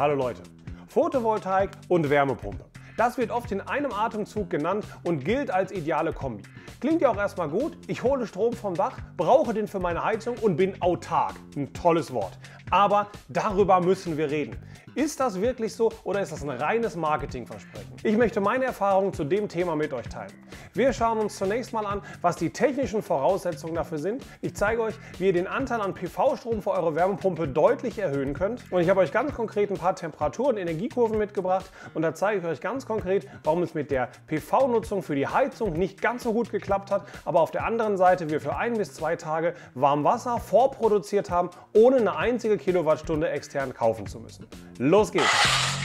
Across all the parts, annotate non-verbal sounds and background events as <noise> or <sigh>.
Hallo Leute, Photovoltaik und Wärmepumpe. Das wird oft in einem Atemzug genannt und gilt als ideale Kombi. Klingt ja auch erstmal gut, ich hole Strom vom Dach, brauche den für meine Heizung und bin autark. Ein tolles Wort. Aber darüber müssen wir reden. Ist das wirklich so oder ist das ein reines Marketingversprechen? Ich möchte meine Erfahrungen zu dem Thema mit euch teilen. Wir schauen uns zunächst mal an, was die technischen Voraussetzungen dafür sind. Ich zeige euch, wie ihr den Anteil an PV-Strom für eure Wärmepumpe deutlich erhöhen könnt. Und ich habe euch ganz konkret ein paar Temperatur- und Energiekurven mitgebracht. Und da zeige ich euch ganz konkret, warum es mit der PV-Nutzung für die Heizung nicht ganz so gut geklappt hat, aber auf der anderen Seite wir für ein bis zwei Tage Warmwasser vorproduziert haben, ohne eine einzige Kilowattstunde extern kaufen zu müssen. Los geht's!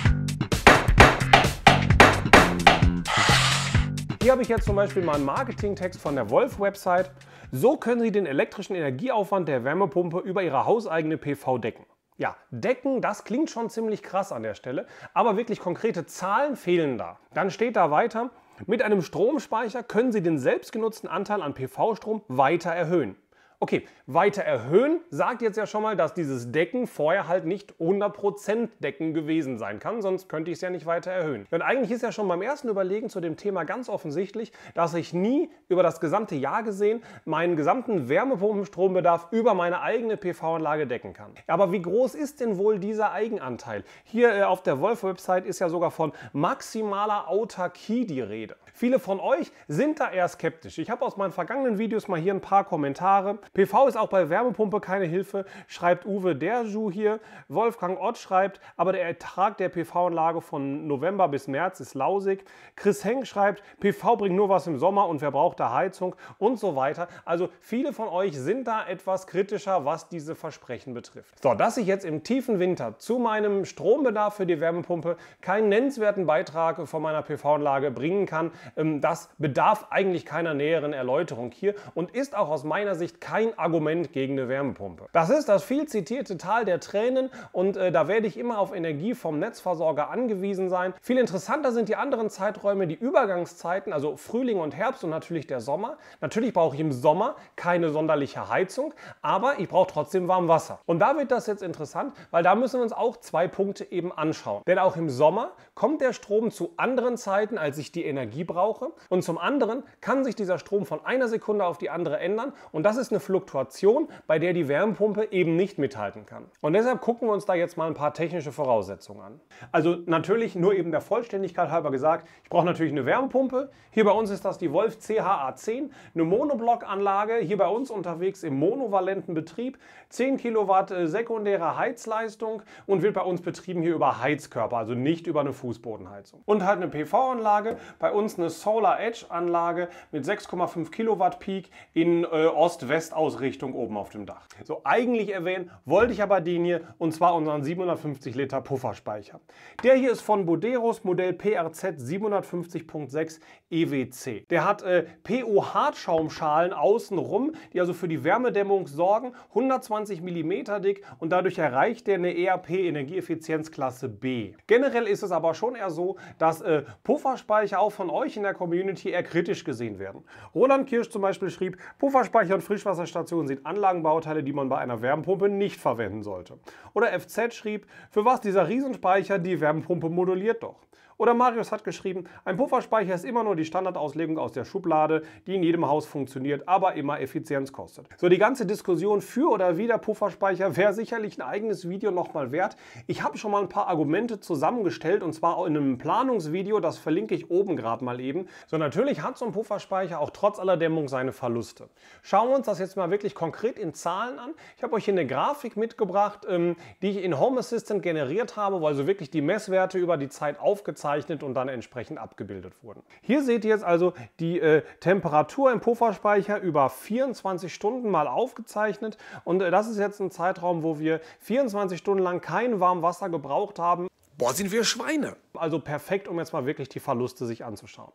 Hier habe ich jetzt zum Beispiel mal einen Marketingtext von der Wolf-Website. So können Sie den elektrischen Energieaufwand der Wärmepumpe über Ihre hauseigene PV decken. Ja, decken, das klingt schon ziemlich krass an der Stelle, aber wirklich konkrete Zahlen fehlen da. Dann steht da weiter, mit einem Stromspeicher können Sie den selbstgenutzten Anteil an PV-Strom weiter erhöhen. Okay, weiter erhöhen sagt jetzt ja schon mal, dass dieses Decken vorher halt nicht 100% Decken gewesen sein kann, sonst könnte ich es ja nicht weiter erhöhen. Und eigentlich ist ja schon beim ersten Überlegen zu dem Thema ganz offensichtlich, dass ich nie über das gesamte Jahr gesehen meinen gesamten Wärmepumpenstrombedarf über meine eigene PV-Anlage decken kann. Aber wie groß ist denn wohl dieser Eigenanteil? Hier äh, auf der Wolf-Website ist ja sogar von maximaler Autarkie die Rede. Viele von euch sind da eher skeptisch. Ich habe aus meinen vergangenen Videos mal hier ein paar Kommentare. PV ist auch bei Wärmepumpe keine Hilfe, schreibt Uwe Derju hier. Wolfgang Ott schreibt, aber der Ertrag der PV-Anlage von November bis März ist lausig. Chris Henk schreibt, PV bringt nur was im Sommer und wer braucht da Heizung und so weiter. Also viele von euch sind da etwas kritischer, was diese Versprechen betrifft. So, dass ich jetzt im tiefen Winter zu meinem Strombedarf für die Wärmepumpe keinen nennenswerten Beitrag von meiner PV-Anlage bringen kann, ähm, das bedarf eigentlich keiner näheren Erläuterung hier und ist auch aus meiner Sicht kein Argument gegen eine Wärmepumpe. Das ist das viel zitierte Tal der Tränen und äh, da werde ich immer auf Energie vom Netzversorger angewiesen sein. Viel interessanter sind die anderen Zeiträume, die Übergangszeiten, also Frühling und Herbst und natürlich der Sommer. Natürlich brauche ich im Sommer keine sonderliche Heizung, aber ich brauche trotzdem warm Wasser. Und da wird das jetzt interessant, weil da müssen wir uns auch zwei Punkte eben anschauen. Denn auch im Sommer kommt der Strom zu anderen Zeiten, als ich die Energie brauche verbrauche. Und zum anderen kann sich dieser Strom von einer Sekunde auf die andere ändern. Und das ist eine Fluktuation, bei der die Wärmepumpe eben nicht mithalten kann. Und deshalb gucken wir uns da jetzt mal ein paar technische Voraussetzungen an. Also natürlich nur eben der Vollständigkeit halber gesagt, ich brauche natürlich eine Wärmepumpe. Hier bei uns ist das die Wolf CHA10, eine Monoblockanlage, hier bei uns unterwegs im monovalenten Betrieb, 10 Kilowatt äh, sekundäre Heizleistung und wird bei uns betrieben hier über Heizkörper, also nicht über eine Fußbodenheizung. Und halt eine PV-Anlage, bei uns eine eine Solar Edge Anlage mit 6,5 Kilowatt Peak in äh, Ost-West-Ausrichtung oben auf dem Dach. So, eigentlich erwähnen wollte ich aber den hier und zwar unseren 750 Liter Pufferspeicher. Der hier ist von Boderos Modell PRZ 750.6 EWC. Der hat äh, PU-Hartschaumschalen außenrum, die also für die Wärmedämmung sorgen, 120 mm dick und dadurch erreicht der eine ERP Energieeffizienzklasse B. Generell ist es aber schon eher so, dass äh, Pufferspeicher auch von euch häufig in der Community eher kritisch gesehen werden. Roland Kirsch zum Beispiel schrieb, Pufferspeicher und Frischwasserstationen sind Anlagenbauteile, die man bei einer Wärmepumpe nicht verwenden sollte. Oder FZ schrieb, für was dieser Riesenspeicher, die Wärmepumpe moduliert doch. Oder Marius hat geschrieben, ein Pufferspeicher ist immer nur die Standardauslegung aus der Schublade, die in jedem Haus funktioniert, aber immer Effizienz kostet. So, die ganze Diskussion für oder wider Pufferspeicher wäre sicherlich ein eigenes Video nochmal wert. Ich habe schon mal ein paar Argumente zusammengestellt und zwar in einem Planungsvideo, das verlinke ich oben gerade mal eben. So, natürlich hat so ein Pufferspeicher auch trotz aller Dämmung seine Verluste. Schauen wir uns das jetzt mal wirklich konkret in Zahlen an. Ich habe euch hier eine Grafik mitgebracht, ähm, die ich in Home Assistant generiert habe, weil so wirklich die Messwerte über die Zeit aufgezeigt verzeichnet und dann entsprechend abgebildet wurden. Hier seht ihr jetzt also die äh, Temperatur im Pufferspeicher über 24 Stunden mal aufgezeichnet und äh, das ist jetzt ein Zeitraum, wo wir 24 Stunden lang kein warmes Wasser gebraucht haben. Boah, sind wir Schweine! Also perfekt, um jetzt mal wirklich die Verluste sich anzuschauen.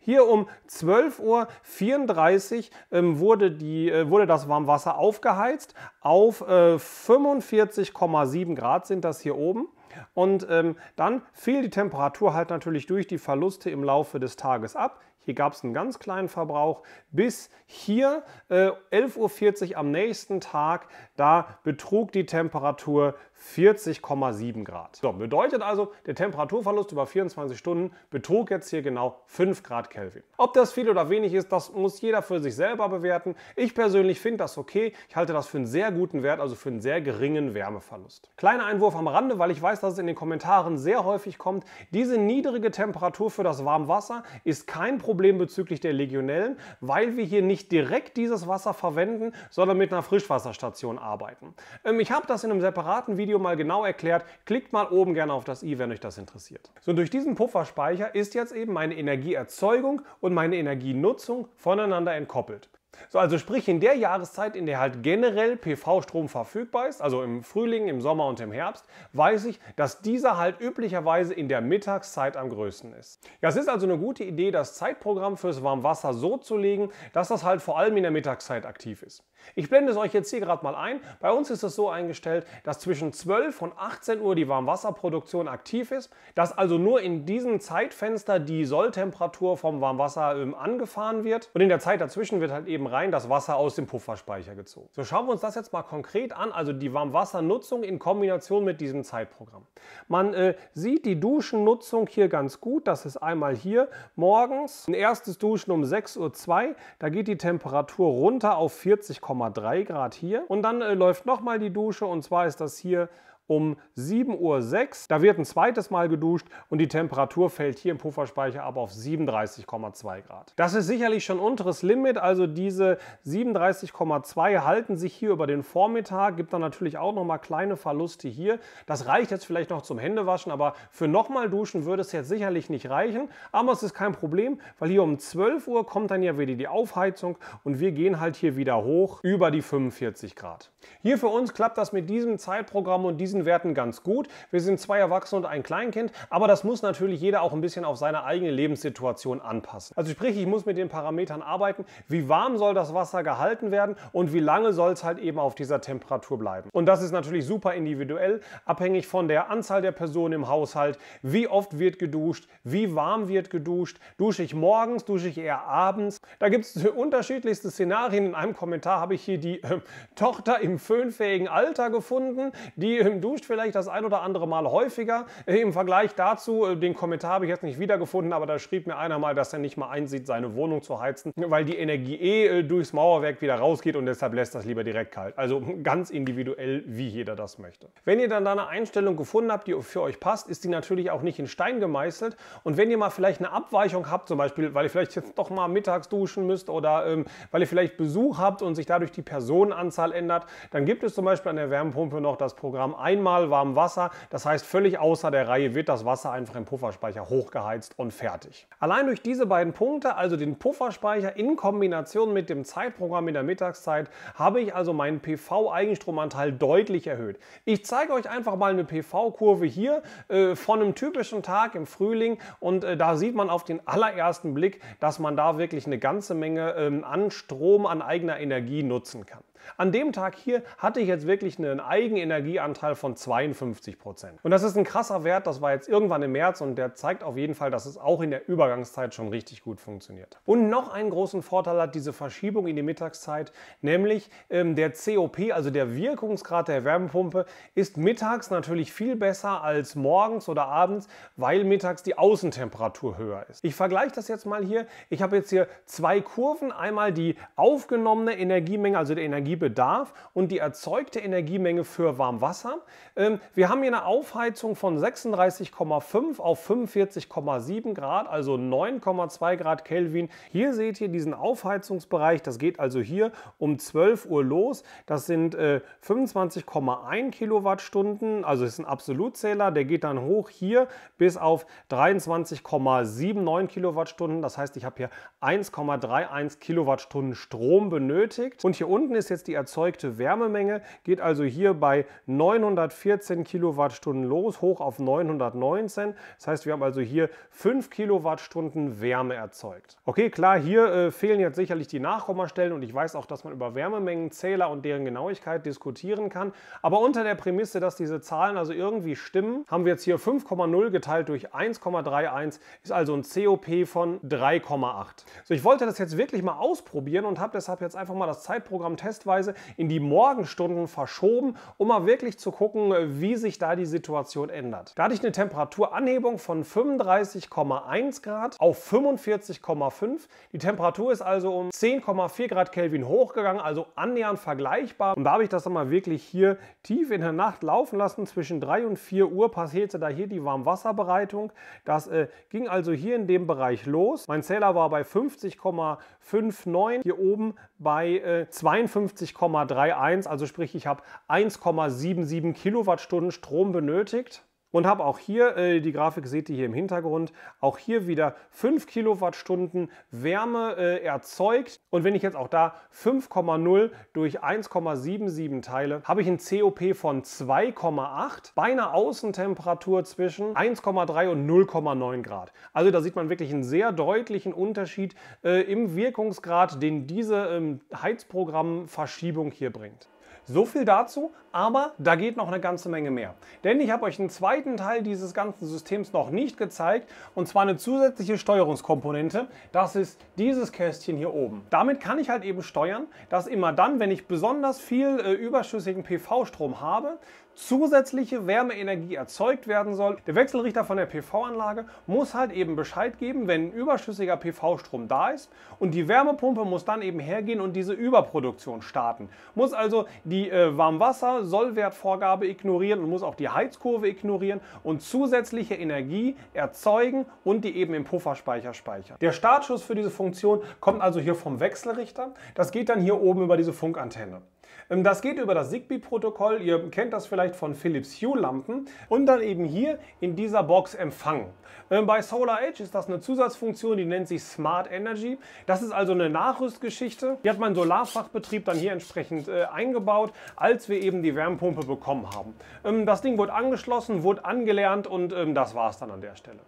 Hier um 12.34 Uhr ähm, wurde, die, äh, wurde das Warmwasser aufgeheizt auf äh, 45,7 Grad sind das hier oben. Und ähm, dann fiel die Temperatur halt natürlich durch die Verluste im Laufe des Tages ab. Hier gab es einen ganz kleinen Verbrauch bis hier äh, 11.40 Uhr am nächsten Tag da betrug die Temperatur 40,7 Grad. So, bedeutet also, der Temperaturverlust über 24 Stunden betrug jetzt hier genau 5 Grad Kelvin. Ob das viel oder wenig ist, das muss jeder für sich selber bewerten. Ich persönlich finde das okay. Ich halte das für einen sehr guten Wert, also für einen sehr geringen Wärmeverlust. Kleiner Einwurf am Rande, weil ich weiß, dass es in den Kommentaren sehr häufig kommt. Diese niedrige Temperatur für das Warmwasser ist kein Problem bezüglich der Legionellen, weil wir hier nicht direkt dieses Wasser verwenden, sondern mit einer Frischwasserstation arbeiten. Ähm, ich habe das in einem separaten Video mal genau erklärt. Klickt mal oben gerne auf das i, wenn euch das interessiert. So, durch diesen Pufferspeicher ist jetzt eben meine Energieerzeugung und meine Energienutzung voneinander entkoppelt. So, also sprich in der Jahreszeit, in der halt generell PV-Strom verfügbar ist, also im Frühling, im Sommer und im Herbst, weiß ich, dass dieser halt üblicherweise in der Mittagszeit am größten ist. Ja, es ist also eine gute Idee, das Zeitprogramm fürs Warmwasser so zu legen, dass das halt vor allem in der Mittagszeit aktiv ist. Ich blende es euch jetzt hier gerade mal ein. Bei uns ist es so eingestellt, dass zwischen 12 und 18 Uhr die Warmwasserproduktion aktiv ist, dass also nur in diesem Zeitfenster die Solltemperatur vom Warmwasser angefahren wird und in der Zeit dazwischen wird halt eben rein das Wasser aus dem Pufferspeicher gezogen. So schauen wir uns das jetzt mal konkret an, also die Warmwassernutzung in Kombination mit diesem Zeitprogramm. Man äh, sieht die Duschennutzung hier ganz gut, das ist einmal hier morgens ein erstes Duschen um 6.02 Uhr, da geht die Temperatur runter auf 40,5 0,3 Grad hier. Und dann äh, läuft nochmal die Dusche und zwar ist das hier um 7.06 Uhr. Da wird ein zweites Mal geduscht und die Temperatur fällt hier im Pufferspeicher aber auf 37,2 Grad. Das ist sicherlich schon unteres Limit, also diese 37,2 halten sich hier über den Vormittag, gibt dann natürlich auch nochmal kleine Verluste hier. Das reicht jetzt vielleicht noch zum Händewaschen, aber für nochmal duschen würde es jetzt sicherlich nicht reichen. Aber es ist kein Problem, weil hier um 12 Uhr kommt dann ja wieder die Aufheizung und wir gehen halt hier wieder hoch über die 45 Grad. Hier für uns klappt das mit diesem Zeitprogramm und diesem diesen Werten ganz gut. Wir sind zwei Erwachsene und ein Kleinkind, aber das muss natürlich jeder auch ein bisschen auf seine eigene Lebenssituation anpassen. Also sprich, ich muss mit den Parametern arbeiten, wie warm soll das Wasser gehalten werden und wie lange soll es halt eben auf dieser Temperatur bleiben. Und das ist natürlich super individuell, abhängig von der Anzahl der Personen im Haushalt, wie oft wird geduscht, wie warm wird geduscht, dusche ich morgens, dusche ich eher abends. Da gibt es <laughs> unterschiedlichste Szenarien. In einem Kommentar habe ich hier die äh, Tochter im föhnfähigen Alter gefunden, die ähm, geduscht, vielleicht das ein oder andere Mal häufiger. Im Vergleich dazu, äh, den Kommentar habe ich jetzt nicht wiedergefunden, aber da schrieb mir einer mal, dass er nicht mal einsieht, seine Wohnung zu heizen, weil die Energie eh äh, durchs Mauerwerk wieder rausgeht und deshalb lässt das lieber direkt kalt. Also ganz individuell, wie jeder das möchte. Wenn ihr dann da eine Einstellung gefunden habt, die für euch passt, ist die natürlich auch nicht in Stein gemeißelt. Und wenn ihr mal vielleicht eine Abweichung habt, zum Beispiel, weil ihr vielleicht jetzt doch mal mittags duschen müsst oder ähm, weil ihr vielleicht Besuch habt und sich dadurch die Personenanzahl ändert, dann gibt es zum Beispiel an der Wärmepumpe noch das Programm einmal warm Wasser. Das heißt, völlig außer der Reihe wird das Wasser einfach im Pufferspeicher hochgeheizt und fertig. Allein durch diese beiden Punkte, also den Pufferspeicher in Kombination mit dem Zeitprogramm in der Mittagszeit, habe ich also meinen PV-Eigenstromanteil deutlich erhöht. Ich zeige euch einfach mal eine PV-Kurve hier äh, von einem typischen Tag im Frühling und äh, da sieht man auf den allerersten Blick, dass man da wirklich eine ganze Menge ähm, an Strom, an eigener Energie nutzen kann. An dem Tag hier hatte ich jetzt wirklich einen Eigenenergieanteil von 52 Prozent. Und das ist ein krasser Wert, das war jetzt irgendwann im März und der zeigt auf jeden Fall, dass es auch in der Übergangszeit schon richtig gut funktioniert. Und noch einen großen Vorteil hat diese Verschiebung in die Mittagszeit, nämlich ähm, der COP, also der Wirkungsgrad der Wärmepumpe, ist mittags natürlich viel besser als morgens oder abends, weil mittags die Außentemperatur höher ist. Ich vergleiche das jetzt mal hier. Ich habe jetzt hier zwei Kurven, einmal die aufgenommene Energiemenge, also der Energie Energiebedarf und die erzeugte Energiemenge für Warmwasser. Ähm, wir haben hier eine Aufheizung von 36,5 auf 45,7 Grad, also 9,2 Grad Kelvin. Hier seht ihr diesen Aufheizungsbereich, das geht also hier um 12 Uhr los. Das sind 25,1 äh, Kilowattstunden, also ist ein Absolutzähler, der geht dann hoch hier bis auf 23,79 Kilowattstunden. Das heißt, ich habe hier 1,31 Kilowattstunden Strom benötigt. Und hier unten ist jetzt jetzt die erzeugte Wärmemenge, geht also hier bei 914 Kilowattstunden los, hoch auf 919. Das heißt, wir haben also hier 5 Kilowattstunden Wärme erzeugt. Okay, klar, hier äh, fehlen jetzt sicherlich die Nachkommastellen und ich weiß auch, dass man über Wärmemengenzähler und deren Genauigkeit diskutieren kann. Aber unter der Prämisse, dass diese Zahlen also irgendwie stimmen, haben wir jetzt hier 5,0 geteilt durch 1,31, ist also ein COP von 3,8. So, ich wollte das jetzt wirklich mal ausprobieren und habe deshalb jetzt einfach mal das Zeitprogramm testweise teilweise in die Morgenstunden verschoben, um mal wirklich zu gucken, wie sich da die Situation ändert. Da hatte ich eine Temperaturanhebung von 35,1 Grad auf 45,5. Die Temperatur ist also um 10,4 Grad Kelvin hochgegangen, also annähernd vergleichbar. Und da habe ich das dann mal wirklich hier tief in der Nacht laufen lassen. Zwischen 3 und 4 Uhr passierte da hier die Warmwasserbereitung. Das äh, ging also hier in dem Bereich los. Mein Zähler war bei 50,59. Hier oben bei äh, 52,31, also sprich ich habe 1,77 Kilowattstunden Strom benötigt und habe auch hier, äh, die Grafik seht ihr hier im Hintergrund, auch hier wieder 5 Kilowattstunden Wärme äh, erzeugt. Und wenn ich jetzt auch da 5,0 durch 1,77 teile, habe ich ein COP von 2,8 bei einer Außentemperatur zwischen 1,3 und 0,9 Grad. Also da sieht man wirklich einen sehr deutlichen Unterschied äh, im Wirkungsgrad, den diese ähm, Heizprogrammverschiebung hier bringt. So viel dazu, aber da geht noch eine ganze Menge mehr. Denn ich habe euch einen zweiten zweiten Teil dieses ganzen Systems noch nicht gezeigt, und zwar eine zusätzliche Steuerungskomponente. Das ist dieses Kästchen hier oben. Damit kann ich halt eben steuern, dass immer dann, wenn ich besonders viel äh, überschüssigen PV-Strom habe, zusätzliche Wärmeenergie erzeugt werden soll. Der Wechselrichter von der PV-Anlage muss halt eben Bescheid geben, wenn ein überschüssiger PV-Strom da ist und die Wärmepumpe muss dann eben hergehen und diese Überproduktion starten. Muss also die äh, Warmwasser-Sollwertvorgabe ignorieren und muss auch die Heizkurve ignorieren und zusätzliche Energie erzeugen und die eben im Pufferspeicher speichern. Der Startschuss für diese Funktion kommt also hier vom Wechselrichter. Das geht dann hier oben über diese Funkantenne. Ähm, das geht über das Zigbee-Protokoll. Ihr kennt das vielleicht von Philips Hue-Lampen. Und dann eben hier in dieser Box empfangen. Ähm, bei Solar Edge ist das eine Zusatzfunktion, die nennt sich Smart Energy. Das ist also eine Nachrüstgeschichte. Die hat mein Solarfachbetrieb dann hier entsprechend äh, eingebaut, als wir eben die Wärmepumpe bekommen haben. Ähm, das Ding wurde angeschlossen, wurde angelernt und das war es dann an der Stelle.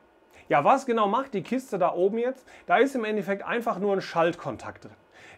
Ja, was genau macht die Kiste da oben jetzt? Da ist im Endeffekt einfach nur ein Schaltkontakt drin.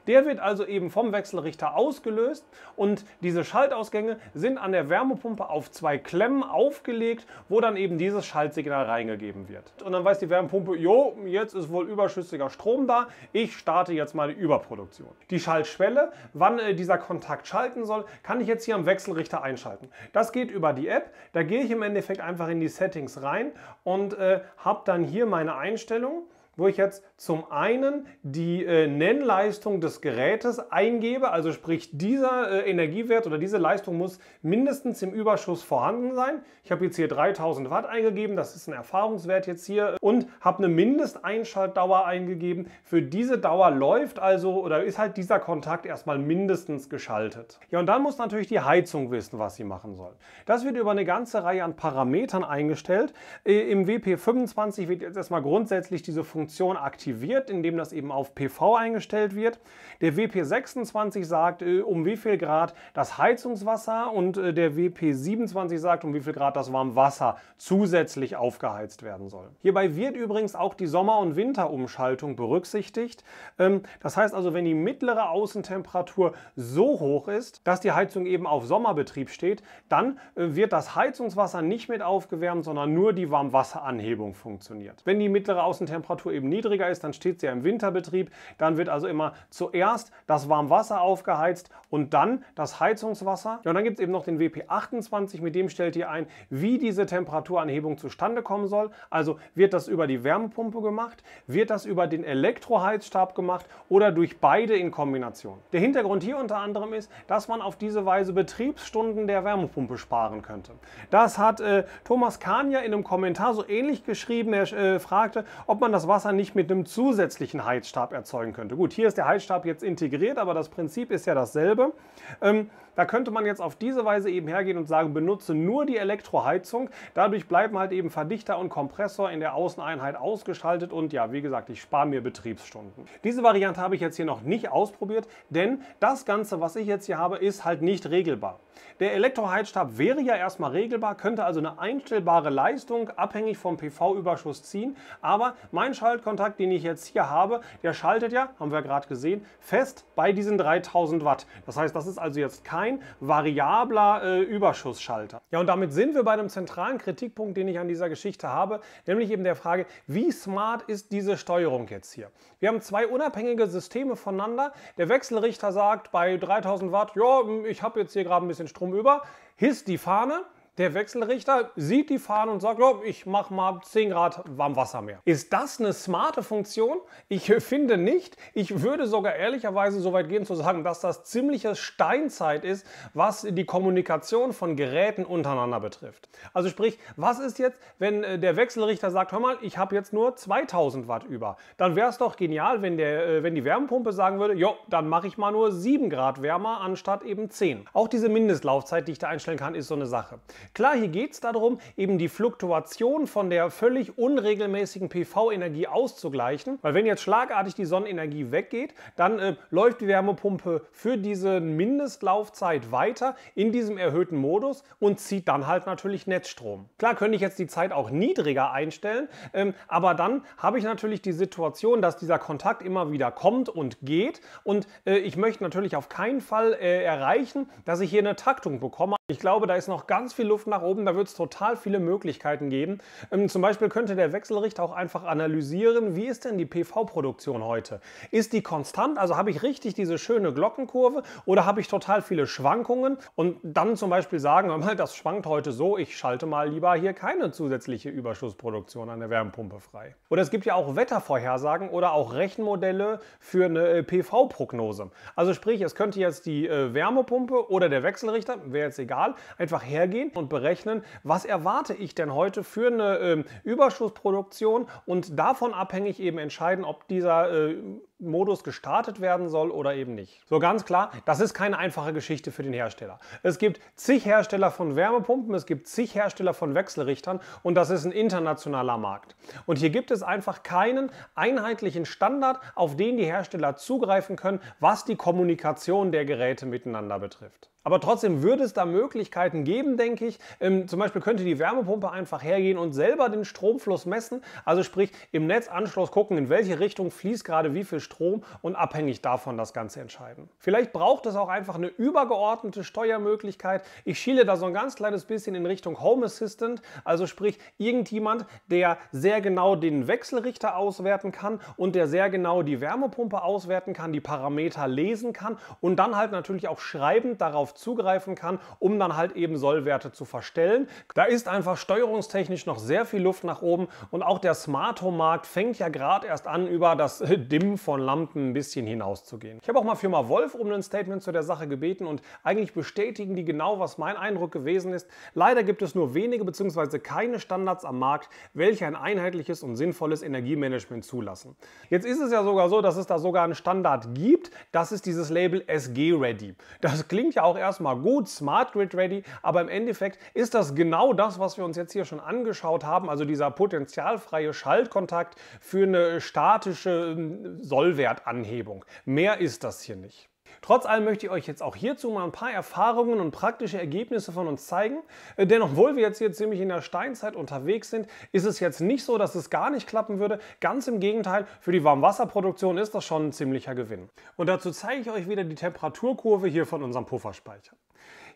Der wird also eben vom Wechselrichter ausgelöst und diese Schaltausgänge sind an der Wärmepumpe auf zwei Klemmen aufgelegt, wo dann eben dieses Schaltsignal reingegeben wird. Und dann weiß die Wärmepumpe, jo, jetzt ist wohl überschüssiger Strom da, ich starte jetzt meine Überproduktion. Die Schaltschwelle, wann äh, dieser Kontakt schalten soll, kann ich jetzt hier am Wechselrichter einschalten. Das geht über die App, da gehe ich im Endeffekt einfach in die Settings rein und äh, habe dann hier meine Einstellung wo ich jetzt zum einen die äh, Nennleistung des Gerätes eingebe, also sprich dieser äh, Energiewert oder diese Leistung muss mindestens im Überschuss vorhanden sein. Ich habe jetzt hier 3000 Watt eingegeben, das ist ein Erfahrungswert jetzt hier und habe eine Mindesteinschaltdauer eingegeben. Für diese Dauer läuft also oder ist halt dieser Kontakt erstmal mindestens geschaltet. Ja und dann muss natürlich die Heizung wissen, was sie machen soll. Das wird über eine ganze Reihe an Parametern eingestellt. Äh, Im WP25 wird jetzt erstmal grundsätzlich diese Funktion Funktion aktiviert, indem das eben auf PV eingestellt wird. Der WP26 sagt, äh, um wie viel Grad das Heizungswasser und äh, der WP27 sagt, um wie viel Grad das Warmwasser zusätzlich aufgeheizt werden soll. Hierbei wird übrigens auch die Sommer- und Winterumschaltung berücksichtigt. Ähm, das heißt also, wenn die mittlere Außentemperatur so hoch ist, dass die Heizung eben auf Sommerbetrieb steht, dann äh, wird das Heizungswasser nicht mit aufgewärmt, sondern nur die Warmwasseranhebung funktioniert. Wenn die mittlere Außentemperatur eben niedriger ist, dann steht sie ja im Winterbetrieb. Dann wird also immer zuerst das Warmwasser aufgeheizt und dann das Heizungswasser. Ja, und dann gibt es eben noch den WP28, mit dem stellt ihr ein, wie diese Temperaturanhebung zustande kommen soll. Also wird das über die Wärmepumpe gemacht, wird das über den Elektroheizstab gemacht oder durch beide in Kombination. Der Hintergrund hier unter anderem ist, dass man auf diese Weise Betriebsstunden der Wärmepumpe sparen könnte. Das hat äh, Thomas Kania in einem Kommentar so ähnlich geschrieben. Er äh, fragte, ob man das Wasser Wasser nicht mit einem zusätzlichen Heizstab erzeugen könnte. Gut, hier ist der Heizstab jetzt integriert, aber das Prinzip ist ja dasselbe. Ähm, da könnte man jetzt auf diese Weise eben hergehen und sagen, benutze nur die Elektroheizung. Dadurch bleiben halt eben Verdichter und Kompressor in der Außeneinheit ausgeschaltet und ja, wie gesagt, ich spare mir Betriebsstunden. Diese Variante habe ich jetzt hier noch nicht ausprobiert, denn das Ganze, was ich jetzt hier habe, ist halt nicht regelbar. Der Elektroheizstab wäre ja erstmal regelbar, könnte also eine einstellbare Leistung abhängig vom PV-Überschuss ziehen, aber mein Schaden Schaltkontakt, den ich jetzt hier habe, der schaltet ja, haben wir gerade gesehen, fest bei diesen 3000 Watt. Das heißt, das ist also jetzt kein variabler äh, Überschussschalter. Ja, und damit sind wir bei einem zentralen Kritikpunkt, den ich an dieser Geschichte habe, nämlich eben der Frage, wie smart ist diese Steuerung jetzt hier? Wir haben zwei unabhängige Systeme voneinander. Der Wechselrichter sagt bei 3000 Watt, ja, ich habe jetzt hier gerade ein bisschen Strom über, hisst die Fahne, der Wechselrichter sieht die Fahne und sagt, oh, ich mache mal 10 Grad Warmwasser mehr. Ist das eine smarte Funktion? Ich <laughs> finde nicht. Ich würde sogar ehrlicherweise so weit gehen zu sagen, dass das ziemliche Steinzeit ist, was die Kommunikation von Geräten untereinander betrifft. Also sprich, was ist jetzt, wenn äh, der Wechselrichter sagt, hör mal, ich habe jetzt nur 2000 Watt über. Dann wäre es doch genial, wenn, der, äh, wenn die Wärmepumpe sagen würde, jo, dann mache ich mal nur 7 Grad wärmer anstatt eben 10. Auch diese Mindestlaufzeit, die ich da einstellen kann, ist so eine Sache. Klar, hier geht es darum, eben die Fluktuation von der völlig unregelmäßigen PV-Energie auszugleichen, weil wenn jetzt schlagartig die Sonnenenergie weggeht, dann äh, läuft die Wärmepumpe für diese Mindestlaufzeit weiter in diesem erhöhten Modus und zieht dann halt natürlich Netzstrom. Klar könnte ich jetzt die Zeit auch niedriger einstellen, ähm, aber dann habe ich natürlich die Situation, dass dieser Kontakt immer wieder kommt und geht und äh, ich möchte natürlich auf keinen Fall äh, erreichen, dass ich hier eine Taktung bekomme, ich glaube, da ist noch ganz viel Luft nach oben, da wird es total viele Möglichkeiten geben. Ähm, zum Beispiel könnte der Wechselrichter auch einfach analysieren, wie ist denn die PV-Produktion heute? Ist die konstant, also habe ich richtig diese schöne Glockenkurve oder habe ich total viele Schwankungen? Und dann zum Beispiel sagen, wir <laughs> mal, das schwankt heute so, ich schalte mal lieber hier keine zusätzliche Überschussproduktion an der Wärmepumpe frei. Oder es gibt ja auch Wettervorhersagen oder auch Rechenmodelle für eine äh, PV-Prognose. Also sprich, es könnte jetzt die äh, Wärmepumpe oder der Wechselrichter, wäre jetzt egal, Material einfach hergehen und berechnen, was erwarte ich denn heute für eine äh, Überschussproduktion und davon abhängig eben entscheiden, ob dieser äh, Modus gestartet werden soll oder eben nicht. So ganz klar, das ist keine einfache Geschichte für den Hersteller. Es gibt zig Hersteller von Wärmepumpen, es gibt zig Hersteller von Wechselrichtern und das ist ein internationaler Markt. Und hier gibt es einfach keinen einheitlichen Standard, auf den die Hersteller zugreifen können, was die Kommunikation der Geräte miteinander betrifft. Aber trotzdem würde es da Möglichkeiten geben, denke ich. Ähm, zum Beispiel könnte die Wärmepumpe einfach hergehen und selber den Stromfluss messen. Also sprich im Netzanschluss gucken, in welche Richtung fließt gerade wie viel Strom und abhängig davon das Ganze entscheiden. Vielleicht braucht es auch einfach eine übergeordnete Steuermöglichkeit. Ich schiele da so ein ganz kleines bisschen in Richtung Home Assistant, also sprich irgendjemand, der sehr genau den Wechselrichter auswerten kann und der sehr genau die Wärmepumpe auswerten kann, die Parameter lesen kann und dann halt natürlich auch schreibend darauf zugreifen kann, um dann halt eben Sollwerte zu verstellen. Da ist einfach steuerungstechnisch noch sehr viel Luft nach oben und auch der Smart Home Markt fängt ja gerade erst an über das <laughs> Dimmen von von Lampen ein bisschen hinauszugehen. Ich habe auch mal Firma Wolf um ein Statement zu der Sache gebeten und eigentlich bestätigen die genau, was mein Eindruck gewesen ist. Leider gibt es nur wenige bzw. keine Standards am Markt, welche ein einheitliches und sinnvolles Energiemanagement zulassen. Jetzt ist es ja sogar so, dass es da sogar einen Standard gibt. Das ist dieses Label SG Ready. Das klingt ja auch erstmal gut, Smart Grid Ready, aber im Endeffekt ist das genau das, was wir uns jetzt hier schon angeschaut haben, also dieser potenzialfreie Schaltkontakt für eine statische ähm, Soll Sollwertanhebung. Mehr ist das hier nicht. Trotz allem möchte ich euch jetzt auch hierzu mal ein paar Erfahrungen und praktische Ergebnisse von uns zeigen. Äh, Denn obwohl wir jetzt hier ziemlich in der Steinzeit unterwegs sind, ist es jetzt nicht so, dass es gar nicht klappen würde. Ganz im Gegenteil, für die Warmwasserproduktion ist das schon ein ziemlicher Gewinn. Und dazu zeige ich euch wieder die Temperaturkurve hier von unserem Pufferspeicher.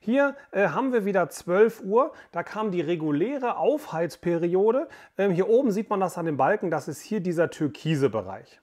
Hier äh, haben wir wieder 12 Uhr, da kam die reguläre Aufheizperiode. Ähm, hier oben sieht man das an dem Balken, das ist hier dieser türkise Bereich.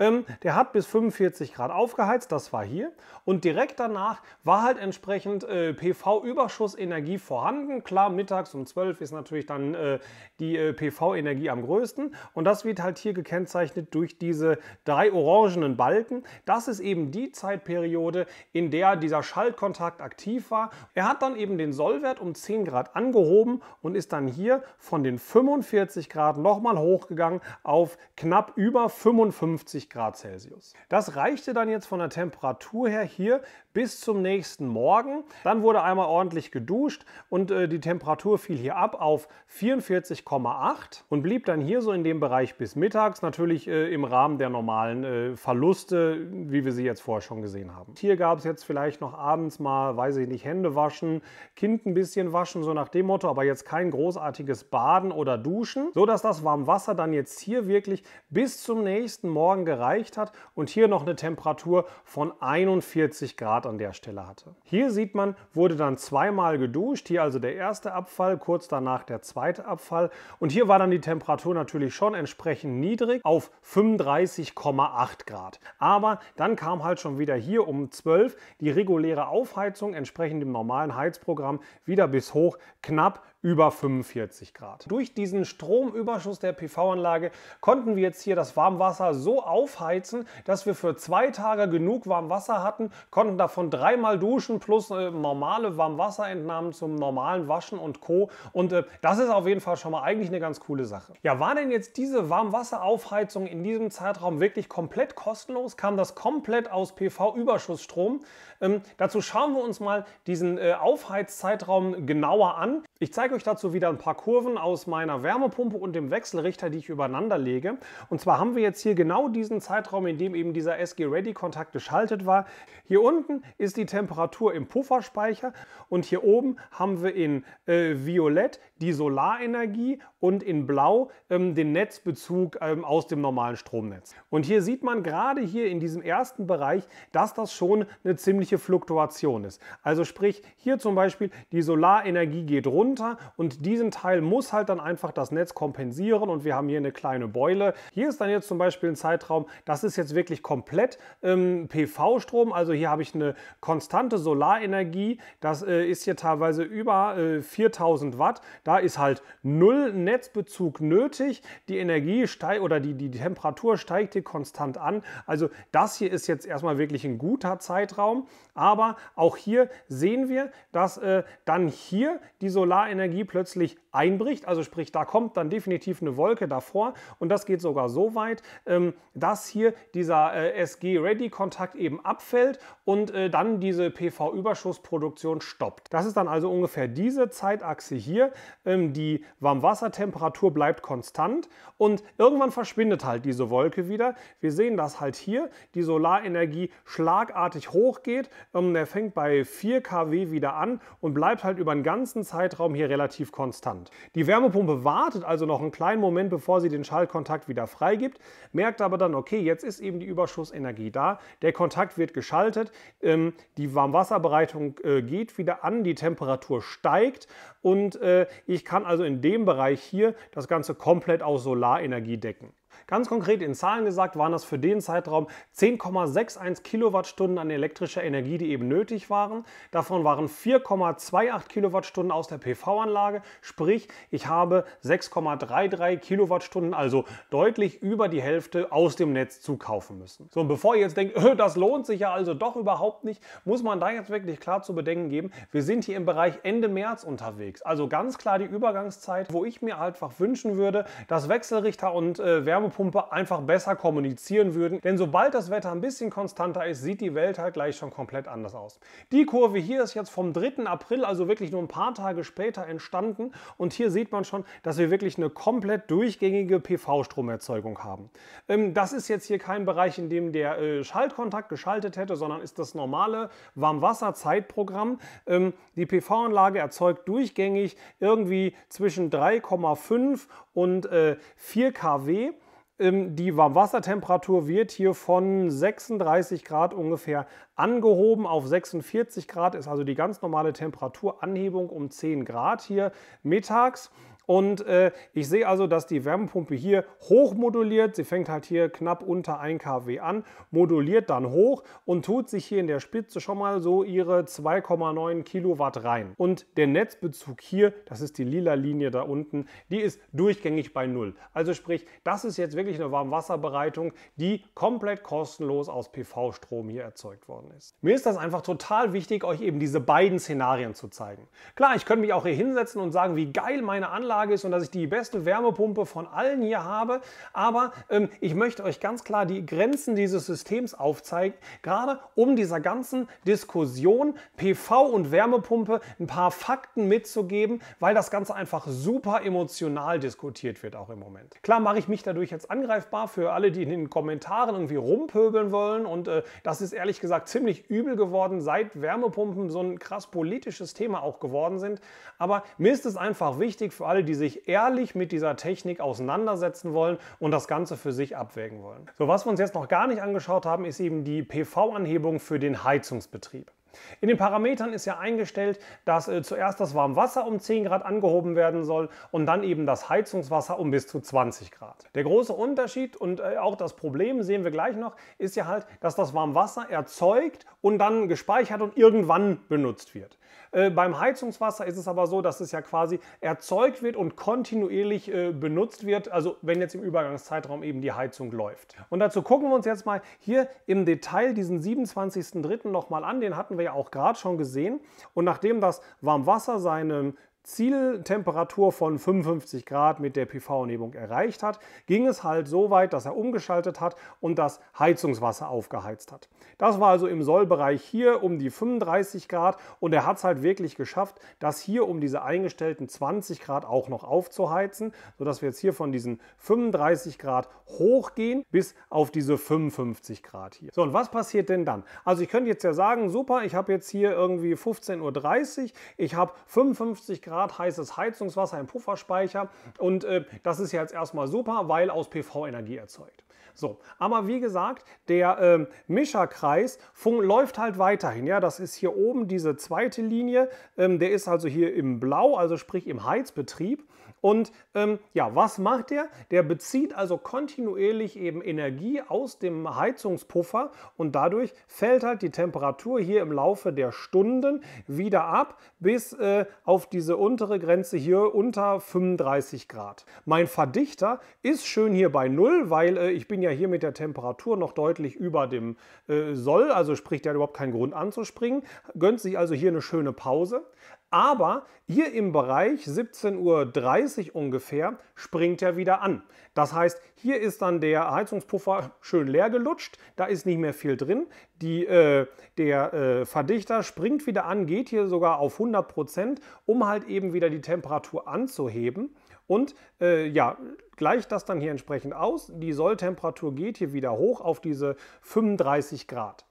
Ähm, der hat bis 45 Grad aufgeheizt, das war hier. Und direkt danach war halt entsprechend äh, PV-Überschussenergie vorhanden. Klar, mittags um 12 ist natürlich dann äh, die äh, PV-Energie am größten. Und das wird halt hier gekennzeichnet durch diese drei orangenen Balken. Das ist eben die Zeitperiode, in der dieser Schaltkontakt aktiv war. Er hat dann eben den Sollwert um 10 Grad angehoben und ist dann hier von den 45 Grad nochmal hochgegangen auf knapp über 55 Grad Celsius. Das reichte dann jetzt von der Temperatur her hier bis zum nächsten Morgen. Dann wurde einmal ordentlich geduscht und äh, die Temperatur fiel hier ab auf 44,8 und blieb dann hier so in dem Bereich bis mittags, natürlich äh, im Rahmen der normalen äh, Verluste, wie wir sie jetzt vorher schon gesehen haben. Hier gab es jetzt vielleicht noch abends mal, weiß ich nicht, Hände waschen, Kind ein bisschen waschen, so nach dem Motto, aber jetzt kein großartiges Baden oder Duschen, sodass das Warmwasser dann jetzt hier wirklich bis zum nächsten Morgen gereicht hat und hier noch eine Temperatur von 41 Grad Grad an der Stelle hatte. Hier sieht man, wurde dann zweimal geduscht, hier also der erste Abfall, kurz danach der zweite Abfall und hier war dann die Temperatur natürlich schon entsprechend niedrig auf 35,8 Grad. Aber dann kam halt schon wieder hier um 12 die reguläre Aufheizung entsprechend dem normalen Heizprogramm wieder bis hoch knapp über 45 Grad. Durch diesen Stromüberschuss der PV-Anlage konnten wir jetzt hier das Warmwasser so aufheizen, dass wir für zwei Tage genug Warmwasser hatten, konnten davon dreimal duschen plus äh, normale Warmwasserentnahmen zum normalen Waschen und Co. Und äh, das ist auf jeden Fall schon mal eigentlich eine ganz coole Sache. Ja, war denn jetzt diese Warmwasseraufheizung in diesem Zeitraum wirklich komplett kostenlos? Kam das komplett aus PV-Überschussstrom? Ähm, dazu schauen wir uns mal diesen äh, Aufheizzeitraum genauer an. Ich zeige euch dazu wieder ein paar Kurven aus meiner Wärmepumpe und dem Wechselrichter, die ich übereinander lege. Und zwar haben wir jetzt hier genau diesen Zeitraum, in dem eben dieser SG-Ready-Kontakt geschaltet war. Hier unten ist die Temperatur im Pufferspeicher und hier oben haben wir in äh, Violett die Solarenergie und in blau ähm, den Netzbezug ähm, aus dem normalen Stromnetz. Und hier sieht man gerade hier in diesem ersten Bereich, dass das schon eine ziemliche Fluktuation ist. Also sprich, hier zum Beispiel die Solarenergie geht runter und diesen Teil muss halt dann einfach das Netz kompensieren und wir haben hier eine kleine Beule. Hier ist dann jetzt zum Beispiel ein Zeitraum, das ist jetzt wirklich komplett ähm, PV-Strom, also hier habe ich eine konstante Solarenergie, das äh, ist hier teilweise über äh, 4000 Watt, da ist halt null Netz Netzbezug nötig. Die Energie steigt oder die, die Temperatur steigt hier konstant an. Also das hier ist jetzt erstmal wirklich ein guter Zeitraum. Aber auch hier sehen wir, dass äh, dann hier die Solarenergie plötzlich einbricht. Also sprich, da kommt dann definitiv eine Wolke davor und das geht sogar so weit, ähm, dass hier dieser äh, SG-Ready-Kontakt eben abfällt und äh, dann diese PV-Überschussproduktion stoppt. Das ist dann also ungefähr diese Zeitachse hier. Ähm, die Warmwassertemperatur bleibt konstant und irgendwann verschwindet halt diese Wolke wieder. Wir sehen dass halt hier, die Solarenergie schlagartig hochgeht. Ähm, der fängt bei 4 kW wieder an und bleibt halt über einen ganzen Zeitraum hier relativ konstant. Widerstand. Die Wärmepumpe wartet also noch einen kleinen Moment, bevor sie den Schaltkontakt wieder freigibt, merkt aber dann, okay, jetzt ist eben die Überschussenergie da, der Kontakt wird geschaltet, ähm, die Warmwasserbereitung äh, geht wieder an, die Temperatur steigt und äh, ich kann also in dem Bereich hier das Ganze komplett aus Solarenergie decken. Ganz konkret in Zahlen gesagt waren das für den Zeitraum 10,61 Kilowattstunden an elektrischer Energie, die eben nötig waren. Davon waren 4,28 Kilowattstunden aus der PV-Anlage, sprich ich habe 6,33 Kilowattstunden, also deutlich über die Hälfte aus dem Netz zukaufen müssen. So, und bevor ihr jetzt denkt, äh, das lohnt sich ja also doch überhaupt nicht, muss man da jetzt wirklich klar zu bedenken geben, wir sind hier im Bereich Ende März unterwegs. Also ganz klar die Übergangszeit, wo ich mir einfach wünschen würde, dass Wechselrichter und äh, Wärme Wärmepumpe einfach besser kommunizieren würden. Denn sobald das Wetter ein bisschen konstanter ist, sieht die Welt halt gleich schon komplett anders aus. Die Kurve hier ist jetzt vom 3. April, also wirklich nur ein paar Tage später entstanden. Und hier sieht man schon, dass wir wirklich eine komplett durchgängige PV-Stromerzeugung haben. Ähm, das ist jetzt hier kein Bereich, in dem der äh, Schaltkontakt geschaltet hätte, sondern ist das normale Warmwasser-Zeitprogramm. Ähm, die PV-Anlage erzeugt durchgängig irgendwie zwischen 3,5 und 4 äh, kW. Ähm, die Warmwassertemperatur wird hier von 36 Grad ungefähr angehoben auf 46 Grad, ist also die ganz normale Temperaturanhebung um 10 Grad hier mittags. Und äh, ich sehe also, dass die Wärmepumpe hier hoch moduliert. Sie fängt halt hier knapp unter 1 kW an, moduliert dann hoch und tut sich hier in der Spitze schon mal so ihre 2,9 Kilowatt rein. Und der Netzbezug hier, das ist die lila Linie da unten, die ist durchgängig bei Null. Also sprich, das ist jetzt wirklich eine Warmwasserbereitung, die komplett kostenlos aus PV-Strom hier erzeugt worden ist. Mir ist das einfach total wichtig, euch eben diese beiden Szenarien zu zeigen. Klar, ich könnte mich auch hier hinsetzen und sagen, wie geil meine Anlage Anlage ist und dass ich die beste Wärmepumpe von allen hier habe. Aber ähm, ich möchte euch ganz klar die Grenzen dieses Systems aufzeigen, gerade um dieser ganzen Diskussion PV und Wärmepumpe ein paar Fakten mitzugeben, weil das Ganze einfach super emotional diskutiert wird auch im Moment. Klar mache ich mich dadurch jetzt angreifbar für alle, die in den Kommentaren irgendwie rumpöbeln wollen und äh, das ist ehrlich gesagt ziemlich übel geworden, seit Wärmepumpen so ein krass politisches Thema auch geworden sind. Aber mir ist es einfach wichtig für alle, die sich ehrlich mit dieser Technik auseinandersetzen wollen und das Ganze für sich abwägen wollen. So, was wir uns jetzt noch gar nicht angeschaut haben, ist eben die PV-Anhebung für den Heizungsbetrieb. In den Parametern ist ja eingestellt, dass äh, zuerst das Warmwasser um 10 Grad angehoben werden soll und dann eben das Heizungswasser um bis zu 20 Grad. Der große Unterschied und äh, auch das Problem sehen wir gleich noch, ist ja halt, dass das Warmwasser erzeugt und dann gespeichert und irgendwann benutzt wird. Äh, beim Heizungswasser ist es aber so, dass es ja quasi erzeugt wird und kontinuierlich äh, benutzt wird, also wenn jetzt im Übergangszeitraum eben die Heizung läuft. Und dazu gucken wir uns jetzt mal hier im Detail diesen 27.03. nochmal an, den hatten wir wir ja auch gerade schon gesehen. Und nachdem das Warmwasser seinem Zieltemperatur von 55 Grad mit der PV-Nebung erreicht hat, ging es halt so weit, dass er umgeschaltet hat und das Heizungswasser aufgeheizt hat. Das war also im Sollbereich hier um die 35 Grad und er hat es halt wirklich geschafft, das hier um diese eingestellten 20 Grad auch noch aufzuheizen, sodass wir jetzt hier von diesen 35 Grad hochgehen bis auf diese 55 Grad hier. So und was passiert denn dann? Also ich könnte jetzt ja sagen, super, ich habe jetzt hier irgendwie 15.30 Uhr, ich habe 55 Grad Grad heißes Heizungswasser im Pufferspeicher und äh, das ist jetzt erstmal super, weil aus PV Energie erzeugt. So, aber wie gesagt, der äh, Mischerkreis läuft halt weiterhin. Ja, das ist hier oben diese zweite Linie. Ähm, der ist also hier im Blau, also sprich im Heizbetrieb. Und ähm, ja, was macht der? Der bezieht also kontinuierlich eben Energie aus dem Heizungspuffer und dadurch fällt halt die Temperatur hier im Laufe der Stunden wieder ab bis äh, auf diese untere Grenze hier unter 35 Grad. Mein Verdichter ist schön hier bei null, weil äh, ich bin ja hier mit der Temperatur noch deutlich über dem äh, Soll, also sprich, der hat überhaupt keinen Grund anzuspringen, gönnt sich also hier eine schöne Pause. Aber hier im Bereich 17.30 Uhr ungefähr springt er wieder an. Das heißt, hier ist dann der Heizungspuffer schön leer gelutscht, da ist nicht mehr viel drin. Die, äh, der äh, Verdichter springt wieder an, geht hier sogar auf 100%, Prozent, um halt eben wieder die Temperatur anzuheben. Und äh, ja, gleicht das dann hier entsprechend aus. Die Solltemperatur geht hier wieder hoch auf diese 35 Grad.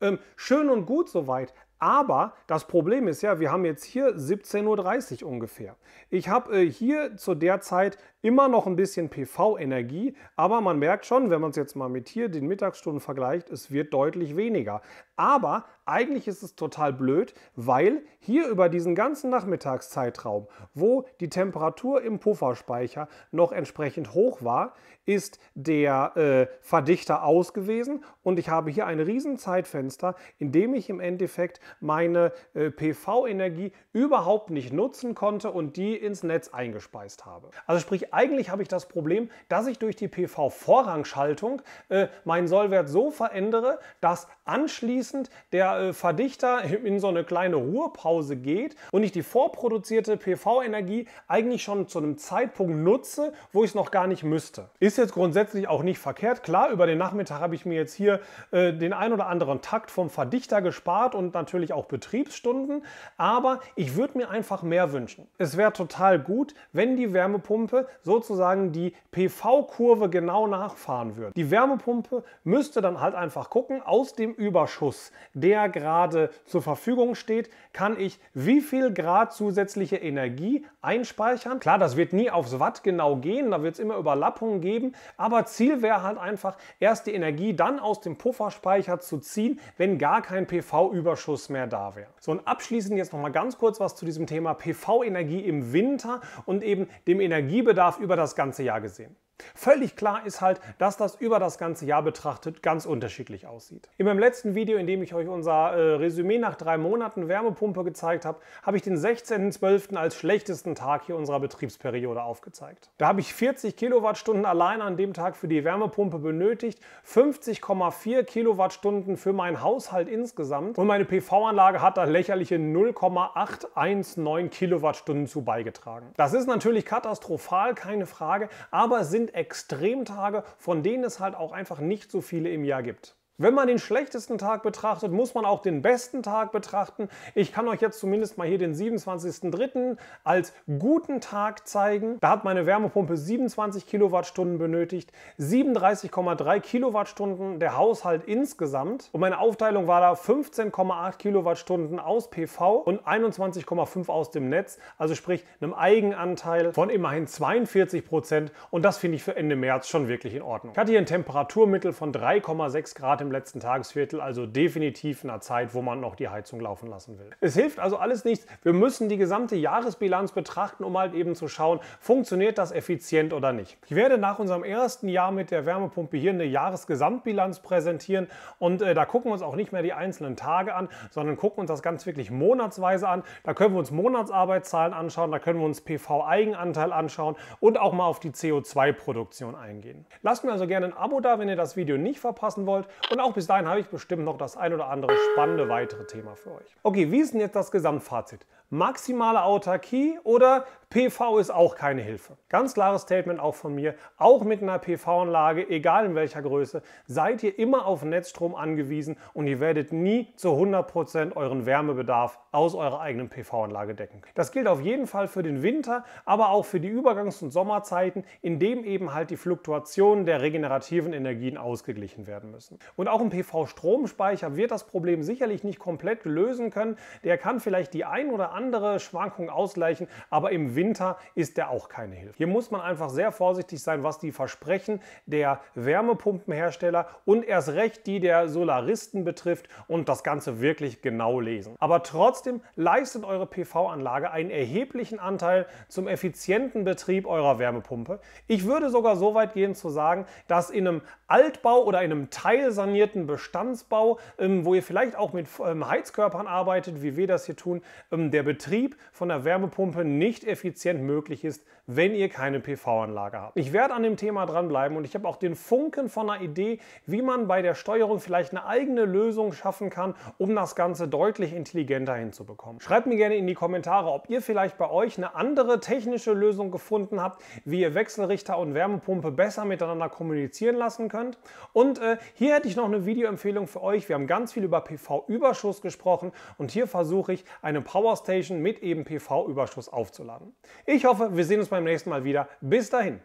Ähm, schön und gut soweit, aber das Problem ist ja, wir haben jetzt hier 17.30 Uhr ungefähr. Ich habe äh, hier zu der Zeit immer noch ein bisschen PV-Energie, aber man merkt schon, wenn man es jetzt mal mit hier den Mittagsstunden vergleicht, es wird deutlich weniger. Aber eigentlich ist es total blöd, weil hier über diesen ganzen Nachmittagszeitraum, wo die Temperatur im Pufferspeicher noch entsprechend hoch war, ist der äh, Verdichter aus gewesen und ich habe hier ein Riesenzeitfenster, in dem ich im Endeffekt meine äh, PV-Energie überhaupt nicht nutzen konnte und die ins Netz eingespeist habe. Also sprich, eigentlich habe ich das Problem, dass ich durch die PV-Vorrangschaltung äh, meinen Sollwert so verändere, dass anschließend der äh, Verdichter in so eine kleine Ruhepause geht und ich die vorproduzierte PV-Energie eigentlich schon zu einem Zeitpunkt nutze, wo ich es noch gar nicht müsste. Ist jetzt grundsätzlich auch nicht verkehrt. Klar, über den Nachmittag habe ich mir jetzt hier äh, den ein oder anderen Takt vom Verdichter gespart und natürlich auch Betriebsstunden, aber ich würde mir einfach mehr wünschen. Es wäre total gut, wenn die Wärmepumpe sozusagen die PV-Kurve genau nachfahren würde. Die Wärmepumpe müsste dann halt einfach gucken, aus dem Überschuss, der gerade zur Verfügung steht, kann ich wie viel Grad zusätzliche Energie einspeichern. Klar, das wird nie aufs Watt genau gehen, da wird es immer Überlappungen geben, aber Ziel wäre halt einfach, erst die Energie dann aus dem Pufferspeicher zu ziehen, wenn gar kein PV-Überschuss mehr da wäre. So und abschließend jetzt nochmal ganz kurz was zu diesem Thema PV-Energie im Winter und eben dem Energiebedarf über das ganze Jahr gesehen. Völlig klar ist halt, dass das über das ganze Jahr betrachtet ganz unterschiedlich aussieht. In meinem letzten Video, in dem ich euch unser äh, Resümee nach drei Monaten Wärmepumpe gezeigt habe, habe ich den 16.12. als schlechtesten Tag hier unserer Betriebsperiode aufgezeigt. Da habe ich 40 Kilowattstunden allein an dem Tag für die Wärmepumpe benötigt, 50,4 Kilowattstunden für meinen Haushalt insgesamt und meine PV-Anlage hat da lächerliche 0,819 Kilowattstunden zu beigetragen. Das ist natürlich katastrophal, keine Frage, aber sind sind Extremtage, von denen es halt auch einfach nicht so viele im Jahr gibt. Wenn man den schlechtesten Tag betrachtet, muss man auch den besten Tag betrachten. Ich kann euch jetzt zumindest mal hier den 27.03. als guten Tag zeigen. Da hat meine Wärmepumpe 27 Kilowattstunden benötigt, 37,3 Kilowattstunden der Haushalt insgesamt. Und meine Aufteilung war da 15,8 Kilowattstunden aus PV und 21,5 aus dem Netz. Also sprich einem Eigenanteil von immerhin 42 Prozent. Und das finde ich für Ende März schon wirklich in Ordnung. Ich hatte hier ein Temperaturmittel von 3,6 Grad im im letzten Tagesviertel, also definitiv in einer Zeit, wo man noch die Heizung laufen lassen will. Es hilft also alles nichts. Wir müssen die gesamte Jahresbilanz betrachten, um halt eben zu schauen, funktioniert das effizient oder nicht. Ich werde nach unserem ersten Jahr mit der Wärmepumpe hier eine Jahresgesamtbilanz präsentieren und äh, da gucken wir uns auch nicht mehr die einzelnen Tage an, sondern gucken uns das ganz wirklich monatsweise an. Da können wir uns Monatsarbeitszahlen anschauen, da können wir uns PV-Eigenanteil anschauen und auch mal auf die CO2-Produktion eingehen. Lasst mir also gerne ein Abo da, wenn ihr das Video nicht verpassen wollt und und auch bis dahin habe ich bestimmt noch das ein oder andere spannende weitere Thema für euch. Okay, wie ist denn jetzt das Gesamtfazit? maximale Autarkie oder PV ist auch keine Hilfe. Ganz klares Statement auch von mir, auch mit einer PV-Anlage, egal in welcher Größe, seid ihr immer auf Netzstrom angewiesen und ihr werdet nie zu 100% euren Wärmebedarf aus eurer eigenen PV-Anlage decken. Das gilt auf jeden Fall für den Winter, aber auch für die Übergangs- und Sommerzeiten, in dem eben halt die Fluktuationen der regenerativen Energien ausgeglichen werden müssen. Und auch ein PV-Stromspeicher wird das Problem sicherlich nicht komplett lösen können. Der kann vielleicht die ein oder andere Schwankungen ausgleichen, aber im Winter ist der auch keine Hilfe. Hier muss man einfach sehr vorsichtig sein, was die Versprechen der Wärmepumpenhersteller und erst recht die der Solaristen betrifft und das Ganze wirklich genau lesen. Aber trotzdem leistet eure PV-Anlage einen erheblichen Anteil zum effizienten Betrieb eurer Wärmepumpe. Ich würde sogar so weit gehen zu sagen, dass in einem Altbau oder in einem teilsanierten Bestandsbau, ähm, wo ihr vielleicht auch mit ähm, Heizkörpern arbeitet, wie wir das hier tun, ähm, der Betrieb von der Wärmepumpe nicht effizient möglich ist, wenn ihr keine PV-Anlage habt. Ich werde an dem Thema dranbleiben und ich habe auch den Funken von einer Idee, wie man bei der Steuerung vielleicht eine eigene Lösung schaffen kann, um das Ganze deutlich intelligenter hinzubekommen. Schreibt mir gerne in die Kommentare, ob ihr vielleicht bei euch eine andere technische Lösung gefunden habt, wie ihr Wechselrichter und Wärmepumpe besser miteinander kommunizieren lassen könnt. Und äh, hier hätte ich noch eine Videoempfehlung für euch. Wir haben ganz viel über PV-Überschuss gesprochen und hier versuche ich eine Powerstation Station mit eben PV-Überschuss aufzuladen. Ich hoffe, wir sehen uns beim nächsten Mal wieder. Bis dahin.